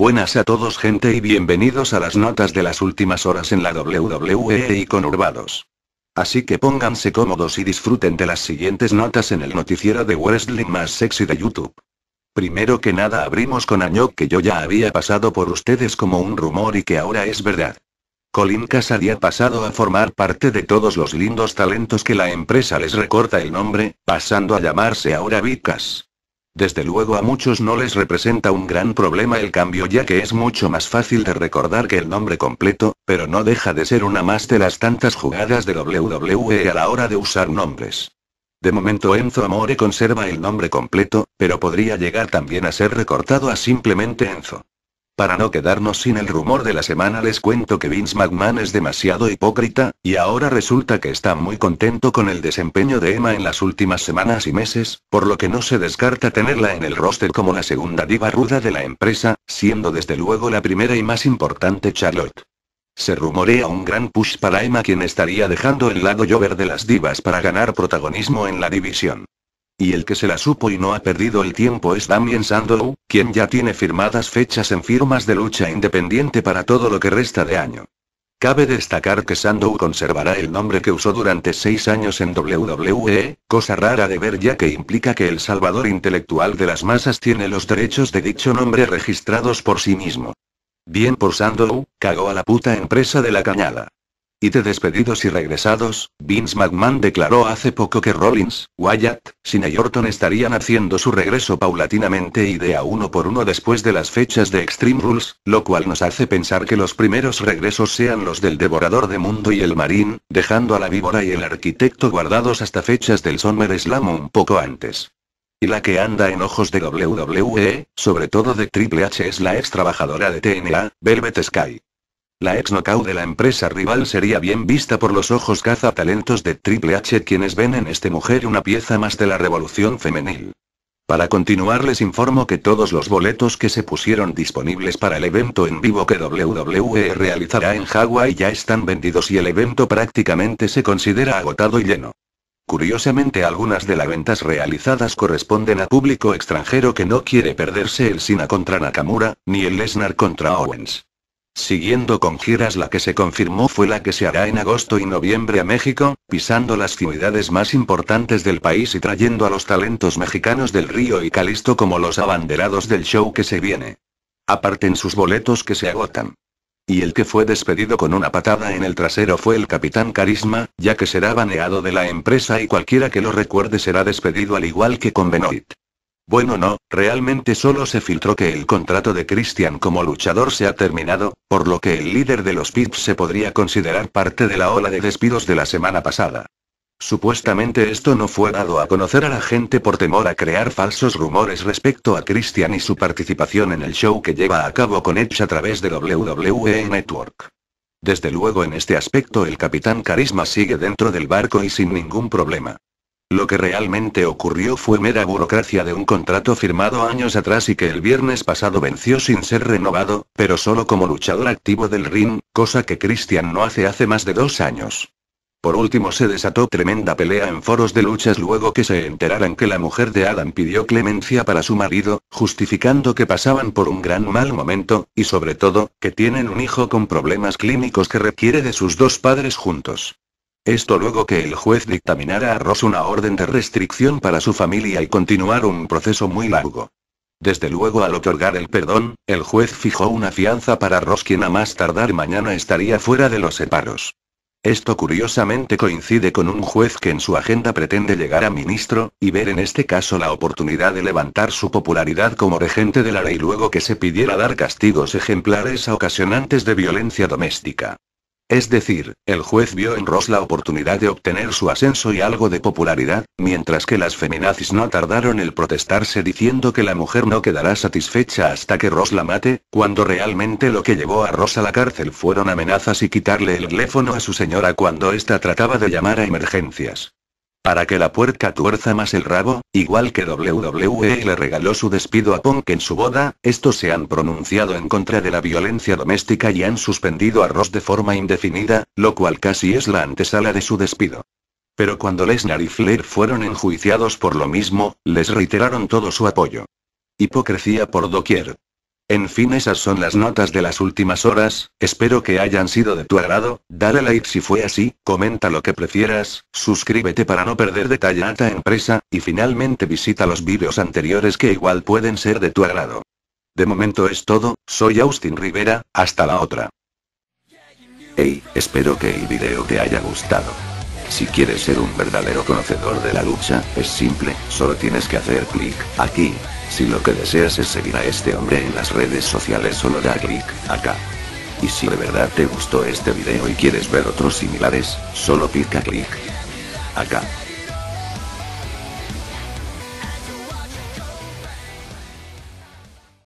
Buenas a todos gente y bienvenidos a las notas de las últimas horas en la WWE y con Urbados. Así que pónganse cómodos y disfruten de las siguientes notas en el noticiero de Wrestling más sexy de YouTube. Primero que nada abrimos con Año que yo ya había pasado por ustedes como un rumor y que ahora es verdad. Colin Cass ha pasado a formar parte de todos los lindos talentos que la empresa les recorta el nombre, pasando a llamarse ahora Vicas. Desde luego a muchos no les representa un gran problema el cambio ya que es mucho más fácil de recordar que el nombre completo, pero no deja de ser una más de las tantas jugadas de WWE a la hora de usar nombres. De momento Enzo Amore conserva el nombre completo, pero podría llegar también a ser recortado a simplemente Enzo. Para no quedarnos sin el rumor de la semana les cuento que Vince McMahon es demasiado hipócrita, y ahora resulta que está muy contento con el desempeño de Emma en las últimas semanas y meses, por lo que no se descarta tenerla en el roster como la segunda diva ruda de la empresa, siendo desde luego la primera y más importante Charlotte. Se rumorea un gran push para Emma quien estaría dejando el lado llover de las divas para ganar protagonismo en la división. Y el que se la supo y no ha perdido el tiempo es Damien Sandow, quien ya tiene firmadas fechas en firmas de lucha independiente para todo lo que resta de año. Cabe destacar que Sandow conservará el nombre que usó durante seis años en WWE, cosa rara de ver ya que implica que el salvador intelectual de las masas tiene los derechos de dicho nombre registrados por sí mismo. Bien por Sandow, cagó a la puta empresa de la cañada. Y de despedidos y regresados, Vince McMahon declaró hace poco que Rollins, Wyatt, Cena y Orton estarían haciendo su regreso paulatinamente y de a uno por uno después de las fechas de Extreme Rules, lo cual nos hace pensar que los primeros regresos sean los del Devorador de Mundo y el Marín, dejando a la Víbora y el Arquitecto guardados hasta fechas del Summer Slam un poco antes. Y la que anda en ojos de WWE, sobre todo de Triple H es la ex trabajadora de TNA, Velvet Sky. La ex knockout de la empresa rival sería bien vista por los ojos caza-talentos de Triple H quienes ven en este mujer una pieza más de la revolución femenil. Para continuar les informo que todos los boletos que se pusieron disponibles para el evento en vivo que WWE realizará en Hawái ya están vendidos y el evento prácticamente se considera agotado y lleno. Curiosamente algunas de las ventas realizadas corresponden a público extranjero que no quiere perderse el Sina contra Nakamura, ni el Lesnar contra Owens. Siguiendo con giras la que se confirmó fue la que se hará en agosto y noviembre a México, pisando las ciudades más importantes del país y trayendo a los talentos mexicanos del Río y Calisto como los abanderados del show que se viene. Aparten sus boletos que se agotan. Y el que fue despedido con una patada en el trasero fue el capitán Carisma, ya que será baneado de la empresa y cualquiera que lo recuerde será despedido al igual que con Benoit. Bueno, no, realmente solo se filtró que el contrato de Christian como luchador se ha terminado, por lo que el líder de los Pips se podría considerar parte de la ola de despidos de la semana pasada. Supuestamente esto no fue dado a conocer a la gente por temor a crear falsos rumores respecto a Christian y su participación en el show que lleva a cabo con Edge a través de WWE Network. Desde luego en este aspecto el capitán Carisma sigue dentro del barco y sin ningún problema. Lo que realmente ocurrió fue mera burocracia de un contrato firmado años atrás y que el viernes pasado venció sin ser renovado, pero solo como luchador activo del ring, cosa que Christian no hace hace más de dos años. Por último se desató tremenda pelea en foros de luchas luego que se enteraran que la mujer de Adam pidió clemencia para su marido, justificando que pasaban por un gran mal momento, y sobre todo, que tienen un hijo con problemas clínicos que requiere de sus dos padres juntos. Esto luego que el juez dictaminara a Ross una orden de restricción para su familia y continuar un proceso muy largo. Desde luego al otorgar el perdón, el juez fijó una fianza para Ross quien a más tardar mañana estaría fuera de los separos. Esto curiosamente coincide con un juez que en su agenda pretende llegar a ministro, y ver en este caso la oportunidad de levantar su popularidad como regente de la ley luego que se pidiera dar castigos ejemplares a ocasionantes de violencia doméstica. Es decir, el juez vio en Ross la oportunidad de obtener su ascenso y algo de popularidad, mientras que las feminazis no tardaron en protestarse diciendo que la mujer no quedará satisfecha hasta que Ross la mate, cuando realmente lo que llevó a Ross a la cárcel fueron amenazas y quitarle el teléfono a su señora cuando ésta trataba de llamar a emergencias. Para que la puerca tuerza más el rabo, igual que WWE le regaló su despido a Punk en su boda, estos se han pronunciado en contra de la violencia doméstica y han suspendido a Ross de forma indefinida, lo cual casi es la antesala de su despido. Pero cuando Lesnar y Flair fueron enjuiciados por lo mismo, les reiteraron todo su apoyo. Hipocresía por doquier. En fin, esas son las notas de las últimas horas, espero que hayan sido de tu agrado, dale like si fue así, comenta lo que prefieras, suscríbete para no perder detalle a empresa, y finalmente visita los vídeos anteriores que igual pueden ser de tu agrado. De momento es todo, soy Austin Rivera, hasta la otra. Hey, espero que el video te haya gustado. Si quieres ser un verdadero conocedor de la lucha, es simple, solo tienes que hacer clic, aquí, si lo que deseas es seguir a este hombre en las redes sociales solo da clic, acá. Y si de verdad te gustó este video y quieres ver otros similares, solo pica clic. Acá.